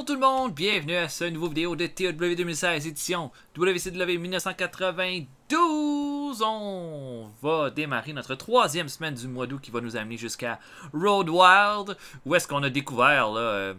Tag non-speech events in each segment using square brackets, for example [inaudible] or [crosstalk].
Bonjour tout le monde, bienvenue à ce nouveau vidéo de TW 2016 édition WCW 1992. On va démarrer notre troisième semaine du mois d'août qui va nous amener jusqu'à Road Wild, où est-ce qu'on a découvert là, euh,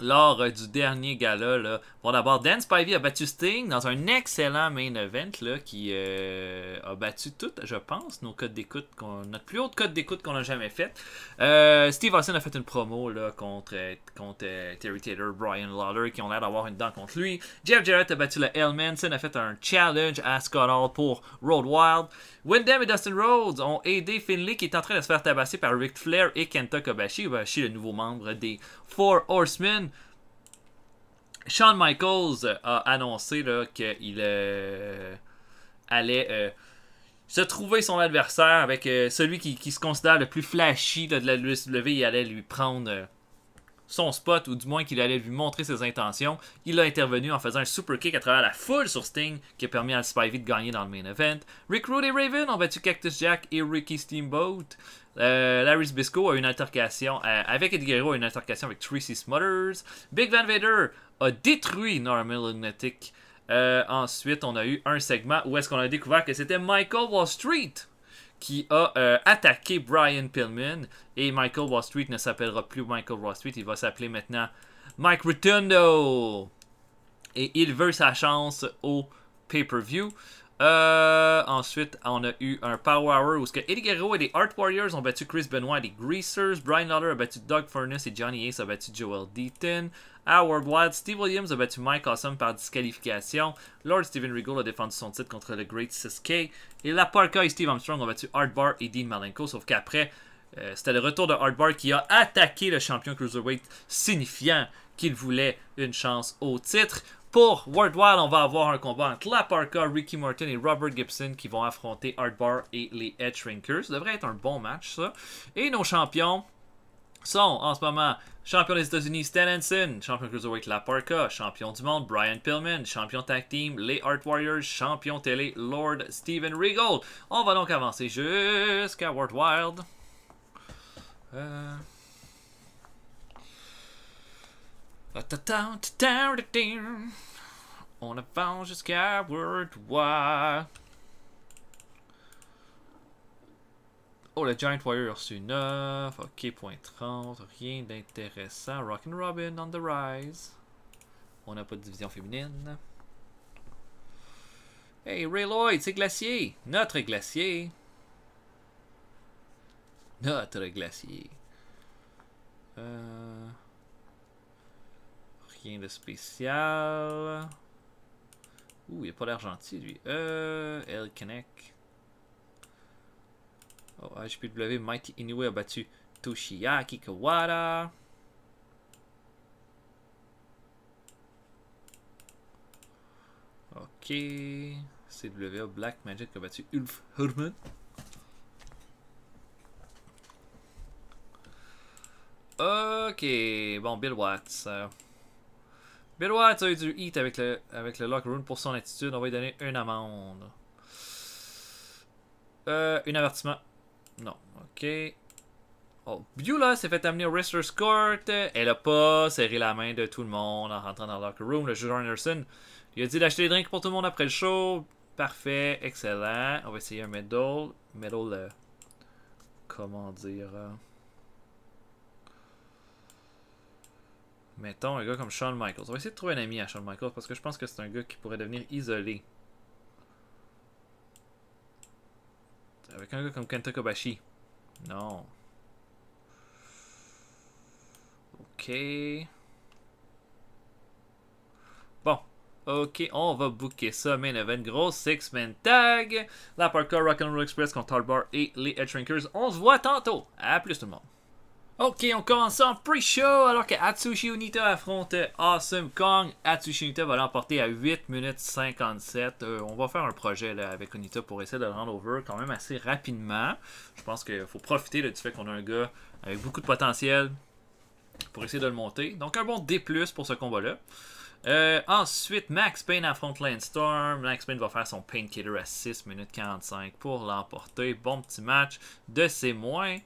lors euh, du dernier gala. Là. Bon, d'abord, Dan Spivey a battu Sting dans un excellent main event là, qui euh, a battu tout, je pense, nos codes d'écoute, notre plus haute code d'écoute qu'on a jamais fait euh, Steve Austin a fait une promo là, contre, contre Terry Taylor, Brian Lawler, qui ont l'air d'avoir une dent contre lui. Jeff Jarrett a battu le la manson a fait un challenge à Scott Hall pour Road Wild. Wyndham et Dustin Rhodes ont aidé Finley, qui est en train de se faire tabasser par Rick Flair et Kenta Kobashi le nouveau membre des Four Horsemen. Shawn Michaels euh, a annoncé qu'il euh, allait euh, se trouver son adversaire avec celui qui, se considère le plus flashy de la WWE. Il allait lui prendre son spot, ou du moins qu'il allait lui montrer ses intentions. Il a intervenu en faisant un super kick à travers la foule sur Sting, qui a permis à Spivey de gagner dans le main event. Rick Rude et Raven ont battu Cactus Jack et Ricky Steamboat. Euh, Larry Bisco a une altercation euh, avec Eddie une altercation avec Tracy Smothers. Big Van Vader a détruit Norman Lunatic. Euh, ensuite, on a eu un segment où est-ce qu'on a découvert que c'était Michael Wall Street qui a euh, attaqué Brian Pillman. Et Michael Wall Street ne s'appellera plus Michael Wall Street, il va s'appeler maintenant Mike Rotundo. Et il veut sa chance au pay-per-view. Euh, ensuite, on a eu un Power Hour où ce Guerrero et les Art Warriors ont battu Chris Benoit et les Greasers. Brian Lawler a battu Doug Furness et Johnny Ace a battu Joel Deaton. World Wild, Steve Williams a battu Mike Awesome par disqualification. Lord Steven Regal a défendu son titre contre le Great 6 Et La Parka et Steve Armstrong ont battu Hardbar et Dean Malenko, sauf qu'après, euh, c'était le retour de Hardbar qui a attaqué le champion Cruiserweight, signifiant qu'il voulait une chance au titre. Pour World Wild, on va avoir un combat entre La Parka, Ricky Martin et Robert Gibson qui vont affronter Hardbar et les Edge Rinkers. Ça devrait être un bon match, ça. Et nos champions, sont en ce moment champion des États-Unis Stan Henson, champion cruiserweight La Parka, champion du monde Brian Pillman, champion tag team Les Art Warriors, champion télé Lord Steven Regal. On va donc avancer jusqu'à World Wild. Euh. On avance jusqu'à World Wild. Oh, le Giant Warrior sur 9. Ok, point 30. Rien d'intéressant. Rockin' Robin on the rise. On n'a pas de division féminine. Hey, Ray Lloyd, c'est Glacier. Notre Glacier. Notre Glacier. Euh, rien de spécial. Ouh, il n'y a pas gentil lui. Euh... El Oh, HPW, ah, Mighty Inoue a battu Toshiaki Kawara Ok. CWA Black Magic a battu Ulf Herman. Ok. Bon, Bill Watts. Euh, Bill Watts a eu du hit avec le, avec le Lock Rune pour son attitude. On va lui donner une amende. Euh, un avertissement. Non, ok. Oh, Beulah s'est fait amener au Wrestler's Court. Elle a pas serré la main de tout le monde en rentrant dans le locker room. Le joueur Anderson lui a dit d'acheter des drinks pour tout le monde après le show. Parfait, excellent. On va essayer un medal. Medal, comment dire... Euh, mettons un gars comme Shawn Michaels. On va essayer de trouver un ami à Shawn Michaels parce que je pense que c'est un gars qui pourrait devenir isolé. Avec un gars comme Kenta Kobashi. Non. Ok. Bon. Ok, on va booker ça. Main event, gros six-man tag. La and Rock'n'Roll Express, Control Bar et les Edge Rankers. On se voit tantôt. À plus tout le monde. Ok, on commence en pre-show alors que Atsushi Unita affronte Awesome Kong. Atsushi Unita va l'emporter à 8 minutes 57. Euh, on va faire un projet avec Unita pour essayer de le rendre over quand même assez rapidement. Je pense qu'il faut profiter du fait qu'on a un gars avec beaucoup de potentiel pour essayer de le monter. Donc un bon D pour ce combat-là. Euh, ensuite, Max Payne affronte Landstorm. Max Payne va faire son Painkiller à 6 minutes 45 pour l'emporter. Bon petit match de ses moins.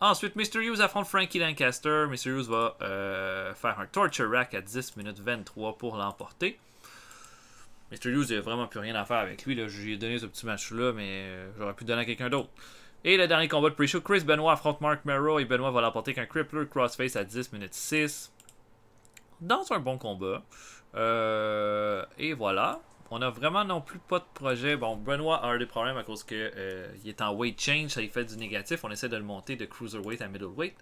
Ensuite, Mr. Hughes affronte Frankie Lancaster. Mr. Hughes va euh, faire un torture rack à 10 minutes 23 pour l'emporter. Mr. Hughes, n'a vraiment plus rien à faire avec lui. Je lui ai donné ce petit match-là, mais euh, j'aurais pu donner à quelqu'un d'autre. Et le dernier combat de pre-show, Chris Benoit affronte Mark Merrow et Benoit va l'emporter qu'un crippler crossface à 10 minutes 6. Dans un bon combat. Euh, et voilà on a vraiment non plus pas de projet. Bon, Benoit a des problèmes à cause que euh, il est en weight change, ça lui fait du négatif. On essaie de le monter de cruiser weight à weight.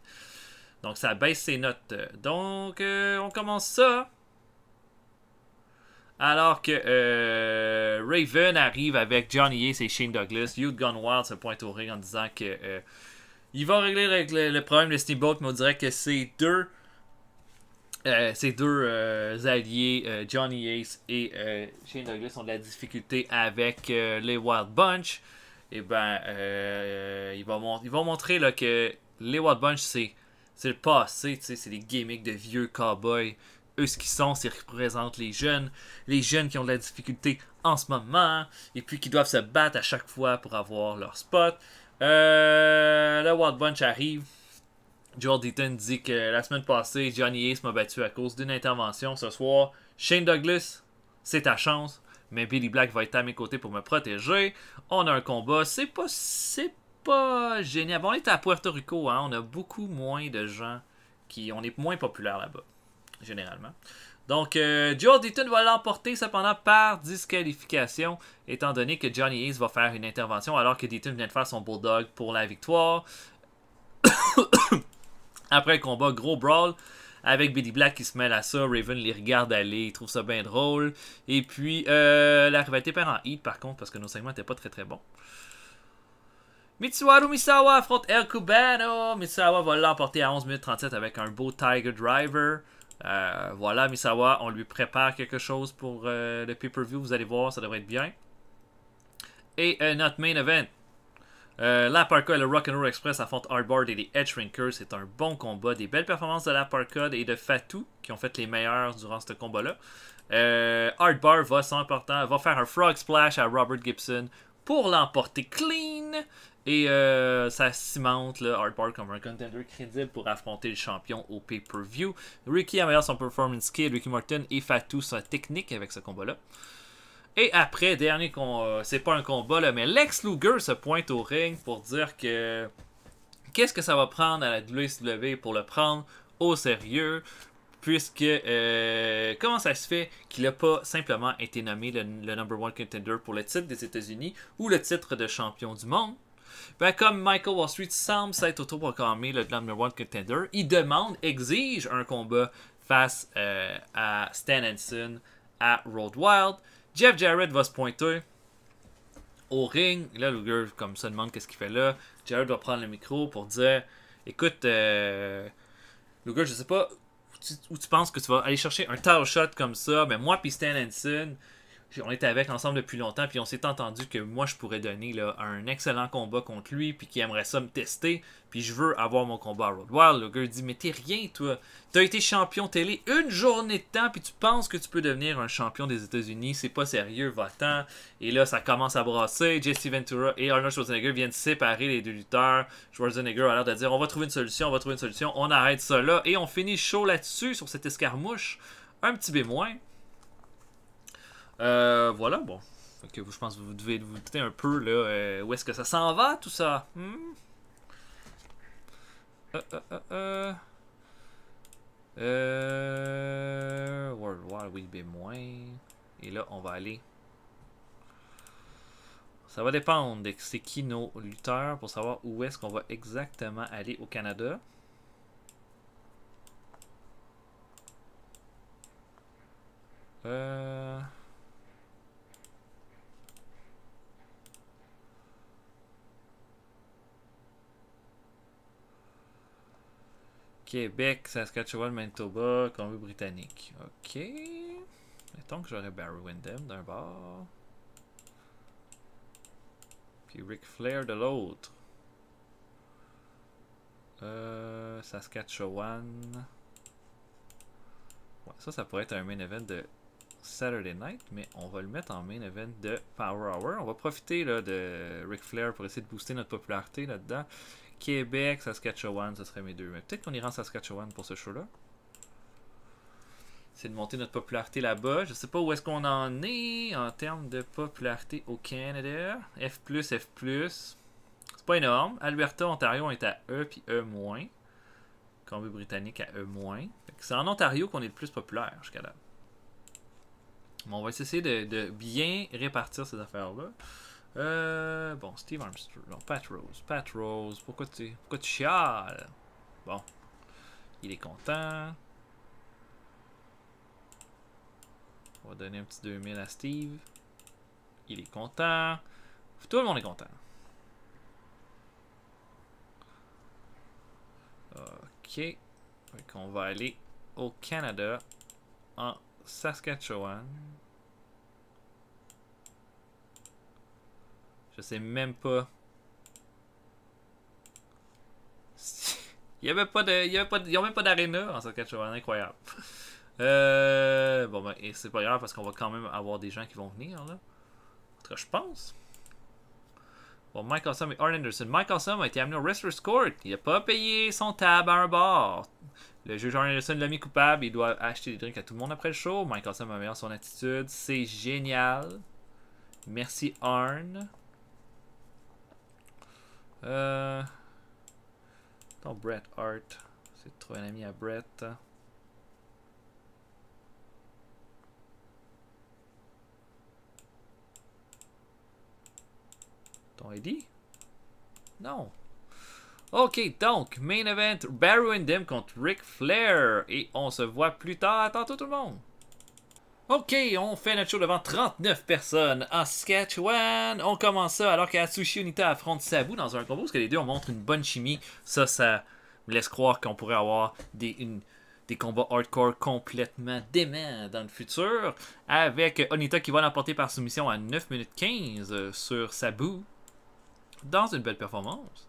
Donc ça baisse ses notes. Donc euh, on commence ça. Alors que euh, Raven arrive avec Johnny Yates et Shane Douglas. Hugh Gone se pointe au ring en disant que il va régler, le problème de Steamboat, mais on dirait que c'est deux euh, ces deux euh, alliés, euh, Johnny Ace et Shane Douglas, ont de la difficulté avec les Wild Bunch, et eh ben, ils, vont ils vont montrer que les Wild Bunch, c'est le passé, c'est les gimmicks de vieux cowboys. Eux, ce qu'ils sont, c'est qu'ils représentent les jeunes, les jeunes qui ont de la difficulté en ce moment, et puis qui doivent se battre à chaque fois pour avoir leur spot. le Wild Bunch arrive, Joel Deaton dit que la semaine passée, Johnny Ace m'a battu à cause d'une intervention. Ce soir, Shane Douglas, c'est ta chance, mais Billy Black va être à mes côtés pour me protéger. On a un combat, c'est pas, c'est pas génial. Bon, on est à Puerto Rico, hein? on a beaucoup moins de gens qui. On est moins populaire là-bas, généralement. Donc, euh, Joel Deaton va l'emporter cependant par disqualification, étant donné que Johnny Ace va faire une intervention alors que Deaton vient de faire son bulldog pour la victoire. Après le combat, gros brawl avec Billy Black qui se mêle à ça. Raven les regarde aller, il trouve ça bien drôle. Et puis, euh, la rivalité perd en par contre, parce que nos segments n'étaient pas très très bons. Mitsuharu Misawa affronte El Cubano. Misawa va l'emporter à 11 minutes 37 avec un beau Tiger Driver. Euh, voilà, Misawa, on lui prépare quelque chose pour euh, le pay-per-view. Vous allez voir, ça devrait être bien. Et euh, notre main event. Euh, la Parka et le Rock'n'Roll Express affrontent Hardboard et les Edge Rinkers. C'est un bon combat. Des belles performances de la Parka et de Fatou qui ont fait les meilleures durant ce combat-là. Euh, Hardbar va faire un frog splash à Robert Gibson pour l'emporter clean. Et euh, ça cimente le Hardbar comme un contender crédible pour affronter le champion au pay-per-view. Ricky a meilleur son performance skill, Ricky Martin et Fatou sa technique avec ce combat-là. Et après, dernier combat, euh, c'est pas un combat là, mais Lex Luger se pointe au ring pour dire que qu'est-ce que ça va prendre à la WCW e pour le prendre au sérieux, puisque euh, comment ça se fait qu'il n'a pas simplement été nommé le, number one contender pour le titre des États-Unis ou le titre de champion du monde? Ben, comme Michael Wall Street semble s'être autoproclamé le number one contender, il demande, exige un combat face euh, à Stan Hansen à Road Wild. Jeff Jarrett va se pointer au ring. Là, Luger, comme ça, demande qu'est-ce qu'il fait là. Jarrett va prendre le micro pour dire Écoute, euh, Luger, je sais pas où tu, penses que tu vas aller chercher un title shot comme ça, mais ben, moi puis Stan Hansen, on était avec ensemble depuis longtemps, puis on s'est entendu que moi, je pourrais donner là, un excellent combat contre lui, puis qu'il aimerait ça me tester, puis je veux avoir mon combat à Road Wild. Le gars dit, mais t'es rien, toi. T'as été champion télé une journée de temps, puis tu penses que tu peux devenir un champion des États-Unis. C'est pas sérieux, va-t'en. Et là, ça commence à brasser. Jesse Ventura et Arnold Schwarzenegger viennent séparer les deux lutteurs. Schwarzenegger a l'air de dire, on va trouver une solution, on va trouver une solution. On arrête ça là, et on finit chaud là-dessus, sur cette escarmouche. Un petit bémoin. Euh, voilà, bon. Que je pense que vous devez vous douter un peu là, euh, où est-ce que ça s'en va tout ça. Hmm? Euh, euh, World War oui, be moins. Et là, on va aller. Ça va dépendre de c'est qui nos lutteurs pour savoir où est-ce qu'on va exactement aller au Canada. Euh. Québec, Saskatchewan, Manitoba, Colombie-Britannique. Ok. Mettons que j'aurais Barry Windham d'un bord. Puis Ric Flair de l'autre. Euh, Saskatchewan. Ouais, ça, ça pourrait être un main event de Saturday Night, mais on va le mettre en main event de Power Hour. On va profiter là, de Ric Flair pour essayer de booster notre popularité là-dedans. Québec, Saskatchewan, ce serait mes deux. Mais peut-être qu'on ira en Saskatchewan pour ce show-là. C'est de monter notre popularité là-bas. Je sais pas où est-ce qu'on en est en termes de popularité au Canada. F+, F+. C'est pas énorme. Alberta, Ontario, on est à E puis E-. Colombie-Britannique à E-. C'est en Ontario qu'on est le plus populaire jusqu'à là. Bon, on va essayer de bien répartir ces affaires-là. Euh, bon, Steve Armstrong. Non, Pat Rose. Pat Rose, pourquoi tu, pourquoi tu chiales? Bon. Il est content. On va donner un petit 2000 à Steve. Il est content. Tout le monde est content. Ok. on va aller au Canada, en Saskatchewan. Je sais même pas. [laughs] il y avait pas de. Il y pas de, ils même pas d'aréna en incroyable. [laughs] Euh, bon ben c'est pas grave parce qu'on va quand même avoir des gens qui vont venir là. En tout cas, je pense. Bon, Mike Awesome et Arne Anderson. Mike Awesome a été amené au Wrestler's Court. Il n'a pas payé son tab à un bar. Le juge Arn Anderson l'a mis coupable. Il doit acheter des drinks à tout le monde après le show. Mike Awesome meilleur son attitude. C'est génial. Merci Arne. Euh... ton Bret Hart. C'est trop un ami à Brett. Ton Eddie? Non. Ok, donc, main event, Barry Dem contre Ric Flair. Et on se voit plus tard. À tout le monde. Ok, on fait notre show devant 39 personnes à Saskatchewan. On commence ça alors qu'Atsushi Onita affronte Sabu dans un combo, parce que les deux, on montre une bonne chimie. Ça, ça me laisse croire qu'on pourrait avoir des, des combats hardcore complètement dément dans le futur. Avec Onita qui va l'emporter par soumission à 9 minutes 15 euh, sur Sabu. Dans une belle performance.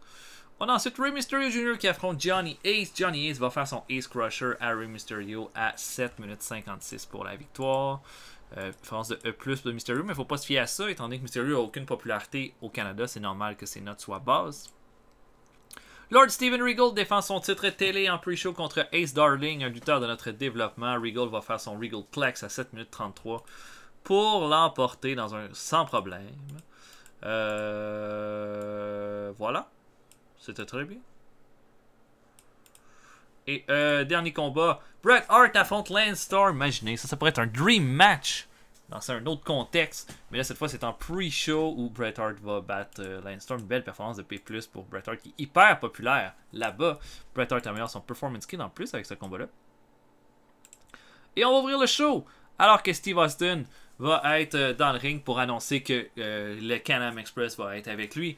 On a ensuite Rey Mysterio Jr. qui affronte Johnny Ace. Johnny Ace va faire son Ace Crusher à Rey Mysterio à 7 minutes 56 pour la victoire. Euh, France de E de Mysterio, mais il faut pas se fier à ça, étant donné que Mysterio a aucune popularité au Canada, c'est normal que ses notes soient basses. Lord Steven Regal défend son titre télé en pre-show contre Ace Darling, un lutteur de notre développement. Regal va faire son Regal Plex à 7 minutes 33 pour l'emporter dans un sans problème. Euh... Voilà. C'était très bien. Et euh, dernier combat, Bret Hart affronte Landstorm. Imaginez, ça, ça pourrait être un dream match dans un autre contexte. Mais là, cette fois, c'est en pre-show où Bret Hart va battre euh, Landstorm. Belle performance de P+, pour Bret Hart, qui est hyper populaire là-bas. Bret Hart améliore son performance skin en plus avec ce combat-là. Et on va ouvrir le show, alors que Steve Austin va être euh, dans le ring pour annoncer que euh, le can Express va être avec lui.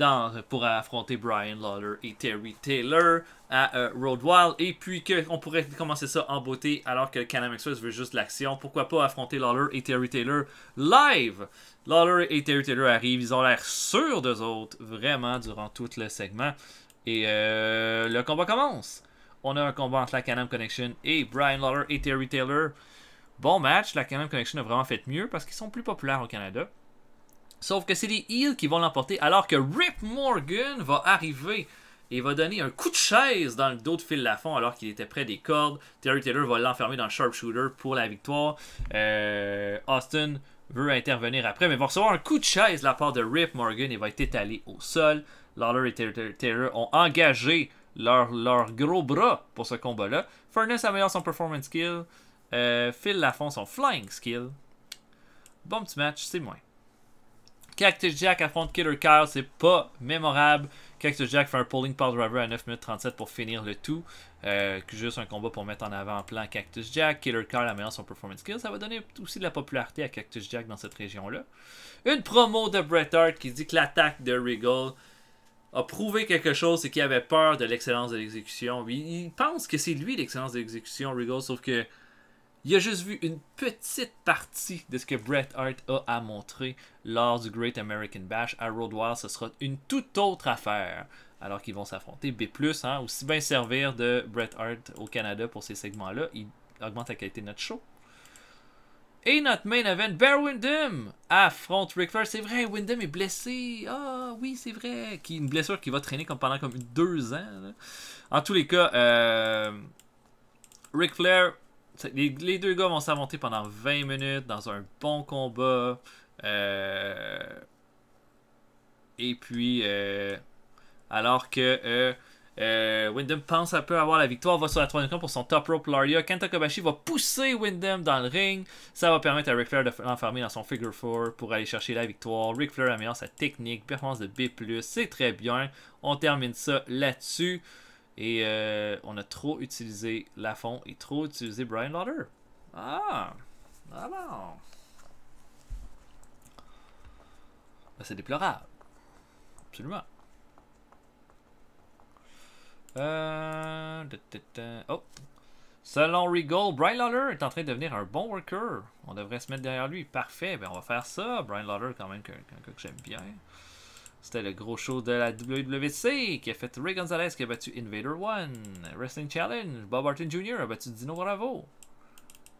Euh, pour affronter Brian Lawler et Terry Taylor à euh, Road Wild. Et puis qu'on pourrait commencer ça en beauté alors que Canam Express veut juste l'action. Pourquoi pas affronter Lawler et Terry Taylor live? Lawler et Terry Taylor arrivent, ils ont l'air sûrs d'eux autres, vraiment, durant tout le segment. Et euh, le combat commence. On a un combat entre la Canam Connection et Brian Lawler et Terry Taylor. Bon match, la Canam Connection a vraiment fait mieux parce qu'ils sont plus populaires au Canada. Sauf que c'est les Heels qui vont l'emporter alors que Rip Morgan va arriver et va donner un coup de chaise dans le dos de Phil Lafont alors qu'il était près des cordes. Terry Taylor va l'enfermer dans le sharpshooter pour la victoire. Euh, Austin veut intervenir après, mais va recevoir un coup de chaise de la part de Rip Morgan et va être étalé au sol. Lawler et Terry Taylor ont engagé leur, gros bras pour ce combat-là. Furnace améliore son performance skill. Euh, Phil Lafont son flying skill. Bon petit match, c'est moins. Cactus Jack affronte Killer Kyle, c'est pas mémorable. Cactus Jack fait un pulling power driver à 9 minutes 37 pour finir le tout. Euh, juste un combat pour mettre en avant en plan Cactus Jack. Killer Kyle améliore son performance skill. Ça va donner aussi de la popularité à Cactus Jack dans cette région-là. Une promo de Bret Hart qui dit que l'attaque de Regal a prouvé quelque chose, c'est qu'il avait peur de l'excellence de l'exécution. Il, pense que c'est lui l'excellence de l'exécution, Regal, sauf que il a juste vu une petite partie de ce que Bret Hart a à montrer lors du Great American Bash. À Road Wild. ce sera une toute autre affaire. Alors qu'ils vont s'affronter. B, hein, aussi bien servir de Bret Hart au Canada pour ces segments-là. Il augmente la qualité de notre show. Et notre main event, Bear Windham affronte Ric Flair. C'est vrai, Windham est blessé. Ah oui, c'est vrai. une blessure qui va traîner pendant comme deux ans. En tous les cas, euh, Ric Flair les, deux gars vont s'inventer pendant 20 minutes dans un bon combat. Euh, et puis, euh, alors que euh, Wyndham pense un peu avoir la victoire, va sur la troisième camp pour son top rope Laria. Kenta Kobashi va pousser Wyndham dans le ring. Ça va permettre à Ric Flair de l'enfermer dans son figure 4 pour aller chercher la victoire. Ric Flair améliore sa technique, performance de B+, c'est très bien. On termine ça là-dessus. Et euh, on a trop utilisé Lafont et trop utilisé Brian Lauder. Ah! Alors. Ah, ben, c'est déplorable. Absolument. Euh, oh! Selon Regal, Brian lauder est en train de devenir un bon worker. On devrait se mettre derrière lui. Parfait, ben on va faire ça. Brian lauder quand même, que j'aime bien. C'était le gros show de la WWC qui a fait Ray Gonzalez qui a battu Invader One. Wrestling Challenge, Bob Barton Jr. a battu Dino Bravo.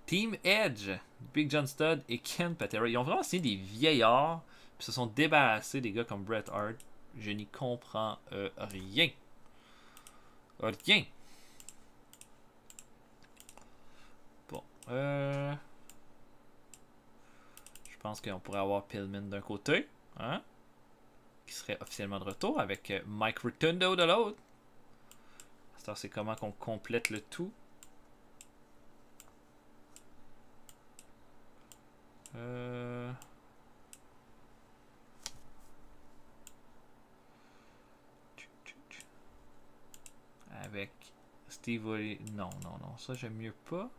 Team Edge, Big John Studd et Ken Patera. Ils ont vraiment signé des vieillards puis se sont débarrassés des gars comme Bret Hart. Je n'y comprends euh, rien. Rien. Bon. Euh... Je pense qu'on pourrait avoir Pillman d'un côté. Hein? qui serait officiellement de retour avec euh, Mike Rotundo de l'autre. C'est comment qu'on complète le tout. Euh, avec Steve Oli... Non, non, non, ça j'aime mieux pas.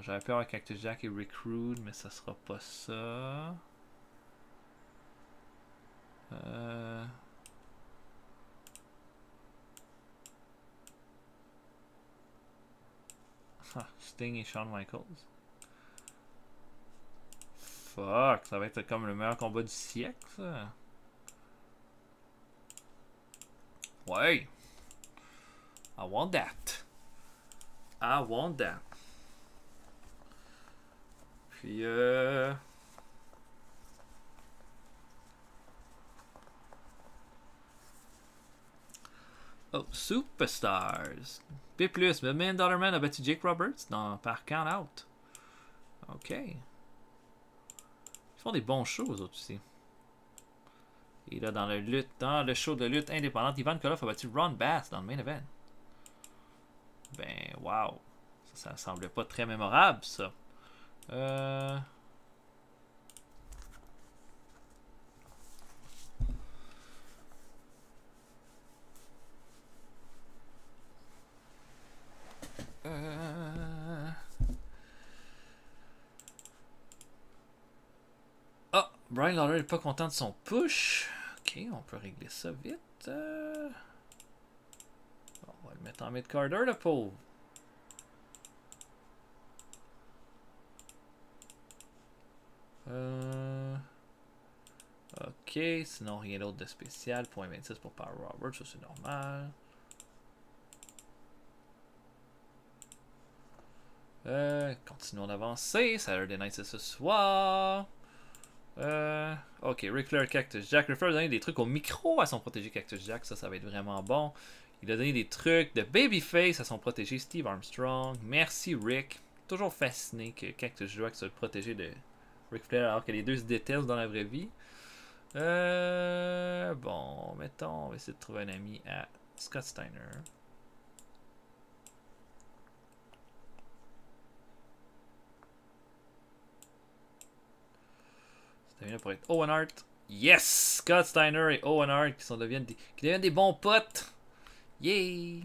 J'avais peur avec Cactus Jack et Recruit, mais ça sera pas ça. Sting et Shawn Michaels. Fuck, ça va être comme le meilleur combat du siècle, ça. Ouais. I want that. I want that. Puis, euh, Oh, Superstars. plus. plus Million Dollar Man a battu Jake Roberts dans, par Count Out. OK. Ils font des bons shows, autres aussi. il là, dans le, lutte, dans le show de lutte indépendante, Ivan Koloff a battu Ron Bass dans le main event. Ben, wow. Ça, ça semblait pas très mémorable, ça. Euh... Brian Lauder n'est pas content de son push. Ok, on peut régler ça vite. Euh, on va le mettre en mid-carder, le pauvre. Euh, ok, sinon rien d'autre de spécial. Point 26 pour Power Robert, ça c'est normal. Euh, continuons d'avancer. Saturday night c'est ce soir. Euh, ok, Ric Flair Cactus Jack. Ric Flair a donné des trucs au micro à son protégé Cactus Jack. Ça, ça va être vraiment bon. Il a donné des trucs de Babyface à son protégé Steve Armstrong. Merci Rick. Toujours fasciné que Cactus Jack soit le protégé de Ric Flair alors que les deux se détestent dans la vraie vie. Euh, bon, mettons, on va essayer de trouver un ami à Scott Steiner. pour être Owen Hart. Yes! Scott Steiner et Owen Hart qui, sont, deviennent, des, qui deviennent des bons potes. Yay!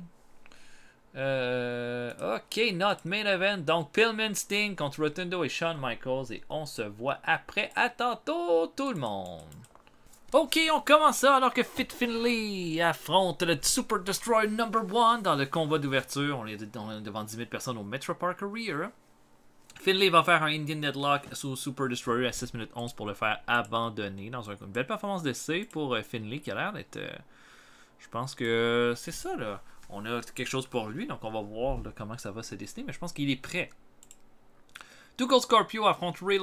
Euh, ok, notre main event. Donc, Pillman Sting contre Rotundo et Shawn Michaels. Et on se voit après. À tantôt, tout le monde. Ok, on commence ça alors que Fit Finley affronte le Super Destroyer Number 1 dans le combat d'ouverture. On est devant 10 000 personnes au Metro Park Finley va faire un Indian Deadlock sous Super Destroyer à 6 minutes 11 pour le faire abandonner dans une belle performance d'essai pour euh, Finley qui a l'air d'être. Euh, je pense que c'est ça là. On a quelque chose pour lui, donc on va voir comment ça va se dessiner, mais je pense qu'il est prêt. Two Scorpio affronte Ray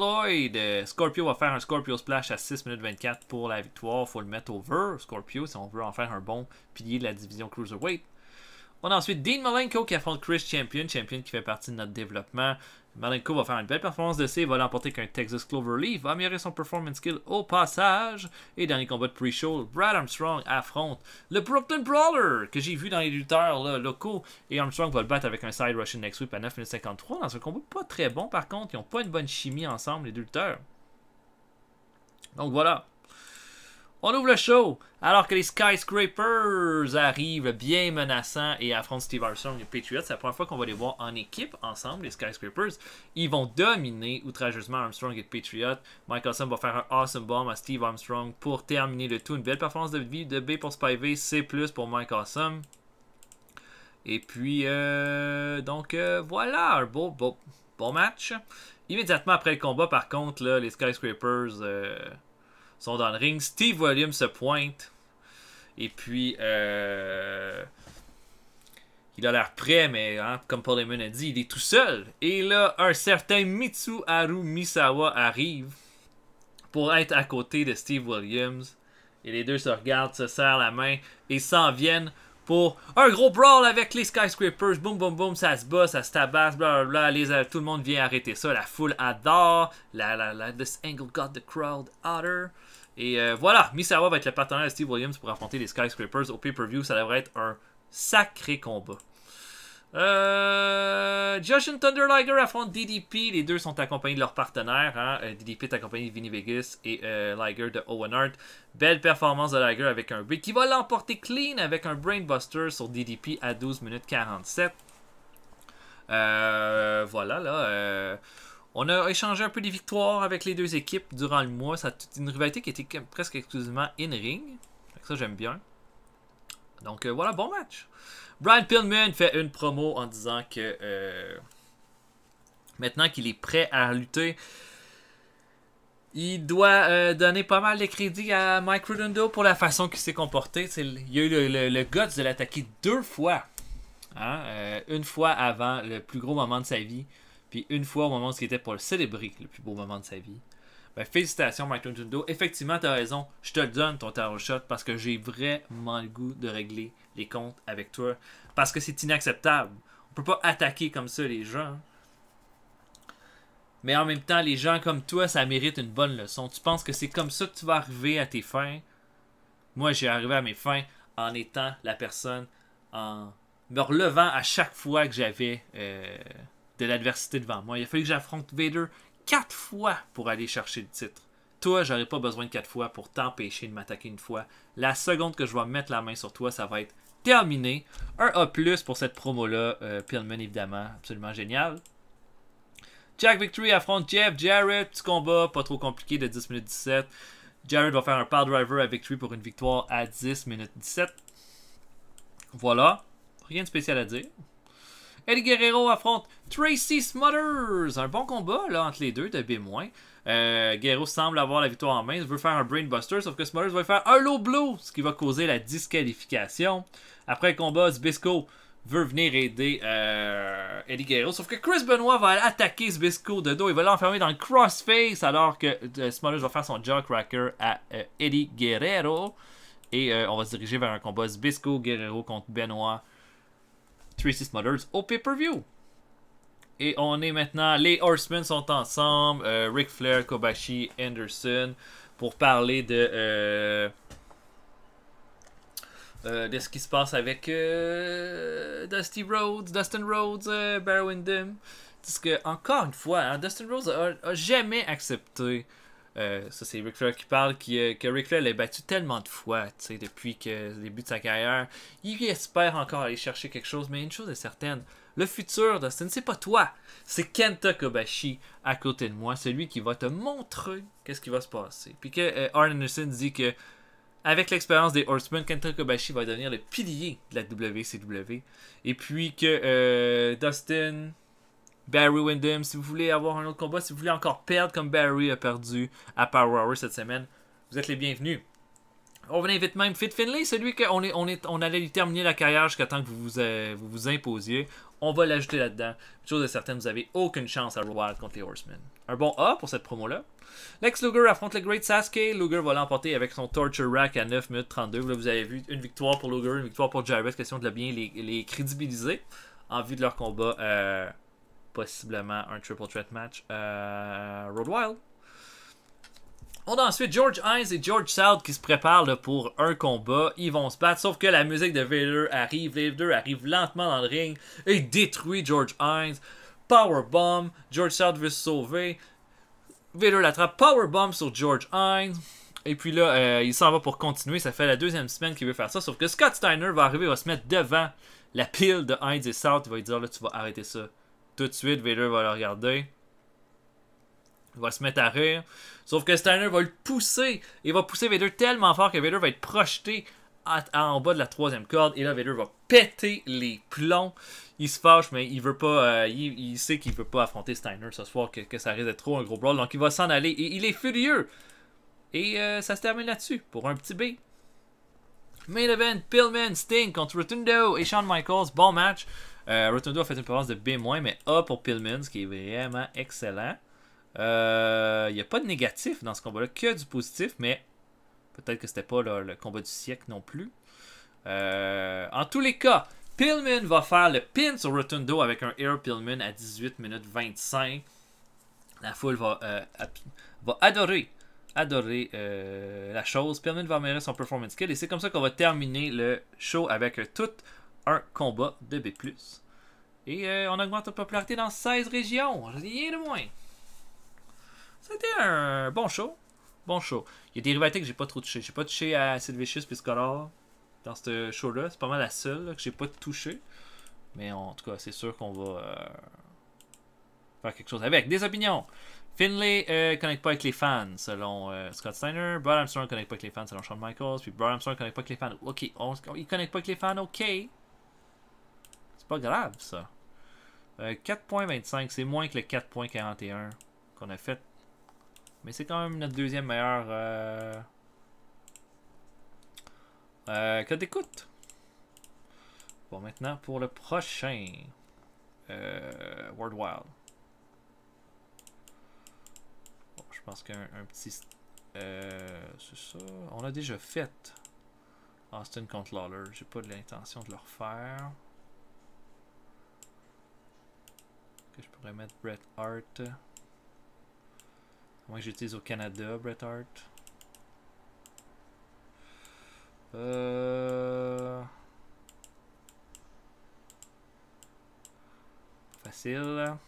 Scorpio va faire un Scorpio Splash à 6 minutes 24 pour la victoire. Faut le mettre over, Scorpio, si on veut en faire un bon pilier de la division Cruiserweight. On a ensuite Dean Malenko qui affronte Chris Champion, Champion qui fait partie de notre développement. Malenko va faire une belle performance de C, va l'emporter qu'un Texas Cloverleaf, va améliorer son performance skill au passage. Et dans les combats de pre-show, Brad Armstrong affronte le Brooklyn Brawler que j'ai vu dans les lutteurs locaux. Et Armstrong va le battre avec un side Russian next whip à 9 minutes 53 dans ce combat pas très bon par contre. Ils n'ont pas une bonne chimie ensemble les deux lutteurs. Donc voilà, on ouvre le show alors que les Skyscrapers arrivent bien menaçants et affrontent Steve Armstrong et Patriot. C'est la première fois qu'on va les voir en équipe ensemble, les Skyscrapers. Ils vont dominer outrageusement Armstrong et Patriot. Mike Awesome va faire un awesome bomb à Steve Armstrong pour terminer le tout. Une belle performance de, vie de B pour Spivey, C pour Mike Awesome. Et puis, euh, donc euh, voilà, un beau, match. Immédiatement après le combat, par contre, là, les Skyscrapers... Euh, sont dans le ring. Steve Williams se pointe. Et puis, euh, il a l'air prêt, mais hein, comme Paul Heyman a dit, il est tout seul. Et là, un certain Mitsuharu Misawa arrive pour être à côté de Steve Williams. Et les deux se regardent, se serrent la main et s'en viennent pour un gros brawl avec les skyscrapers. Boum, boum, boum, ça se bat, ça se tabasse, blablabla. Euh, tout le monde vient arrêter ça. La foule adore. La, la, la, this angle got the crowd hotter. Et euh, voilà, Misawa va être le partenaire de Steve Williams pour affronter les skyscrapers au pay-per-view. Ça devrait être un sacré combat. Euh, Josh and Thunder Liger DDP. Les deux sont accompagnés de leurs partenaires. Hein. Euh, DDP est accompagné de Vinny Vegas et euh, Liger de Owen Hart. Belle performance de Liger avec un qui va l'emporter clean avec un Brainbuster sur DDP à 12 minutes 47. Euh, voilà, euh, on a échangé un peu des victoires avec les deux équipes durant le mois. Ça, une rivalité qui était presque exclusivement in-ring. Ça, j'aime bien. Donc, voilà, bon match. Brian Pillman fait une promo en disant que euh, maintenant qu'il est prêt à lutter, il doit euh, donner pas mal de crédit à Mike Rudendo pour la façon qu'il s'est comporté. il a eu le, le, de l'attaquer deux fois. Hein? Euh, une fois avant le plus gros moment de sa vie, puis une fois au moment où il était pour le célébrer, le plus beau moment de sa vie. Ben, félicitations, Mike Nintendo. Effectivement, tu as raison. Je te donne, ton tarot shot, parce que j'ai vraiment le goût de régler les comptes avec toi. Parce que c'est inacceptable. On peut pas attaquer comme ça les gens. Mais en même temps, les gens comme toi, ça mérite une bonne leçon. Tu penses que c'est comme ça que tu vas arriver à tes fins? Moi, j'ai arrivé à mes fins en étant la personne, en me relevant à chaque fois que j'avais euh, de l'adversité devant moi. Il a fallu que j'affronte Vader, quatre fois pour aller chercher le titre. Toi, j'aurais pas besoin de quatre fois pour t'empêcher de m'attaquer une fois. La seconde que je vais mettre la main sur toi, ça va être terminé. Un A pour cette promo-là. Euh, Pillman, évidemment, absolument génial. Jack Victory affronte Jeff Jarrett. Petit combat, pas trop compliqué, de 10 minutes 17. Jarrett va faire un power driver à Victory pour une victoire à 10 minutes 17. Voilà. Rien de spécial à dire. Eddie Guerrero affronte Tracy Smothers. Un bon combat entre les deux de B-. Euh, Guerrero semble avoir la victoire en main. Il veut faire un brainbuster, sauf que Smothers va faire un low blow, ce qui va causer la disqualification. Après le combat, Zbisco veut venir aider euh, Eddie Guerrero. Sauf que Chris Benoît va attaquer Zbisco de dos. Il va l'enfermer dans le crossface alors que euh, Smothers va faire son Cracker à euh, Eddie Guerrero. Et on va se diriger vers un combat Zbisco Guerrero contre Benoit 36 Smothers au pay-per-view. Et on est maintenant, les Horsemen sont ensemble, euh, Ric Flair, Kobashi, Anderson, pour parler de, euh, euh, de ce qui se passe avec Dusty Rhodes, Dustin Rhodes, Barry Windham. Parce que, encore une fois, hein, Dustin Rhodes n'a a jamais accepté euh, ça, c'est Ric Flair qui parle qui, euh, que Ric Flair l'a battu tellement de fois depuis que, le début de sa carrière. Il espère encore aller chercher quelque chose, mais une chose est certaine le futur, Dustin, c'est pas toi, c'est Kenta Kobashi à côté de moi, celui qui va te montrer qu'est-ce qui va se passer. Puis que euh, Arn Anderson dit que avec l'expérience des Horsemen, Kenta Kobashi va devenir le pilier de la WCW. Et puis que Dustin, Barry Windham, si vous voulez avoir un autre combat, si vous voulez encore perdre comme Barry a perdu à Power Hour cette semaine, vous êtes les bienvenus. On venait vite même. Fit Finlay, celui qu'on est, on est, on allait lui terminer la carrière jusqu'à temps que vous vous, euh, vous imposiez. On va l'ajouter là-dedans. Chose de certaine, vous n'avez aucune chance à Royal contre les Horsemen. Un bon A pour cette promo-là. Lex Luger affronte le Great Sasuke. Luger va l'emporter avec son Torture Rack à 9 minutes 32. vous avez vu une victoire pour Luger, une victoire pour Jarvis. Question de bien les, crédibiliser en vue de leur combat euh, possiblement un triple threat match Road Wild. On a ensuite George Hines et George South qui se préparent pour un combat. Ils vont se battre, sauf que la musique de Vader arrive. Les deux lentement dans le ring et détruit George Hines. Powerbomb. George South veut se sauver. Vader l'attrape. Powerbomb sur George Hines. Et puis là, euh, il s'en va pour continuer. Ça fait la deuxième semaine qu'il veut faire ça. Sauf que Scott Steiner va arriver, va se mettre devant la pile de Hines et South. Il va lui dire là, tu vas arrêter ça tout de suite, Vader va le regarder. Il va se mettre à rire. Sauf que Steiner va le pousser. Il va pousser Vader tellement fort que Vader va être projeté en bas de la troisième corde. Et là, Vader va péter les plombs. Il se fâche, mais il veut pas. Euh, il, sait qu'il veut pas affronter Steiner ce soir, que, ça risque d'être trop un gros brawl. Donc il va s'en aller. Et il est furieux. Et euh, ça se termine là-dessus pour un petit B. Main event, Pillman, Sting contre Rotundo et Shawn Michaels. Bon match. Euh, Rotundo a fait une performance de B-, mais A pour Pillman, ce qui est vraiment excellent. Il euh, n'y a pas de négatif dans ce combat-là, que du positif, mais peut-être que c'était pas le combat du siècle non plus. Euh, en tous les cas, Pillman va faire le pin sur Rotundo avec un Air Pillman à 18 minutes 25. La foule va, va adorer, adorer la chose. Pillman va améliorer son performance skill et c'est comme ça qu'on va terminer le show avec toute un combat de B+. Et euh, on augmente la popularité dans 16 régions. Rien de moins. C'était un bon show. Bon show. Il y a des rivalités que j'ai pas trop touché. J'ai pas touché à Sylvicius puis Scholar dans ce show-là. C'est pas mal la seule que que j'ai pas touché. Mais en tout cas, c'est sûr qu'on va euh, faire quelque chose avec. Des opinions. Finlay ne euh, connecte pas avec les fans selon Scott Steiner. Brad Armstrong connecte pas avec les fans selon Shawn Michaels. Puis Brad Armstrong connecte pas avec les fans. Ok, il ne connecte pas avec les fans. Ok pas grave, ça. 4.25, euh, c'est moins que le 4.41 qu'on a fait. Mais c'est quand même notre deuxième meilleur euh, euh, code d'écoute. Bon, maintenant pour le prochain World Wild. je pense qu'un petit. c'est ça. On a déjà fait. Austin contre Lawler. J'ai pas l'intention de le refaire. je pourrais mettre Bret Hart. Moi, j'utilise au Canada, Bret Hart. Euh... Facile.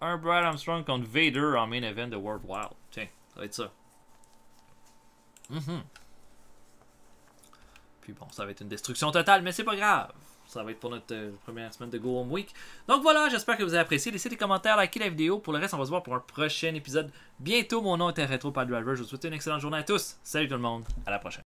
Un Brad Armstrong contre Vader en main event de World Wild. Tiens, ça va être ça. Mhm. Puis bon, ça va être une destruction totale, mais c'est pas grave. Ça va être pour notre euh, première semaine de Go Home Week. Donc voilà, j'espère que vous avez apprécié. Laissez des commentaires, likez la vidéo. Pour le reste, on va se voir pour un prochain épisode bientôt. Mon nom était Retro Driver. Je vous souhaite une excellente journée à tous. Salut tout le monde, à la prochaine.